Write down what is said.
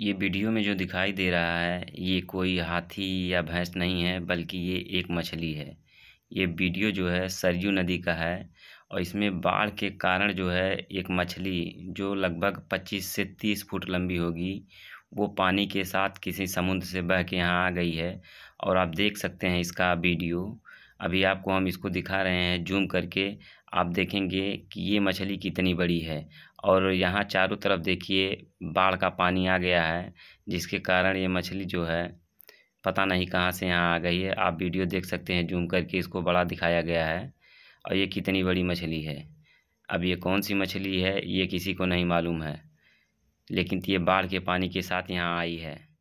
ये वीडियो में जो दिखाई दे रहा है ये कोई हाथी या भैंस नहीं है बल्कि ये एक मछली है ये वीडियो जो है सरयू नदी का है और इसमें बाढ़ के कारण जो है एक मछली जो लगभग 25 से 30 फुट लंबी होगी वो पानी के साथ किसी समुद्र से बह के यहाँ आ गई है और आप देख सकते हैं इसका वीडियो अभी आपको हम इसको दिखा रहे हैं जूम करके आप देखेंगे कि ये मछली कितनी बड़ी है और यहाँ चारों तरफ देखिए बाढ़ का पानी आ गया है जिसके कारण ये मछली जो है पता नहीं कहाँ से यहाँ आ गई है आप वीडियो देख सकते हैं जूम करके इसको बड़ा दिखाया गया है और ये कितनी बड़ी मछली है अब ये कौन सी मछली है ये किसी को नहीं मालूम है लेकिन ये बाढ़ के पानी के साथ यहाँ आई है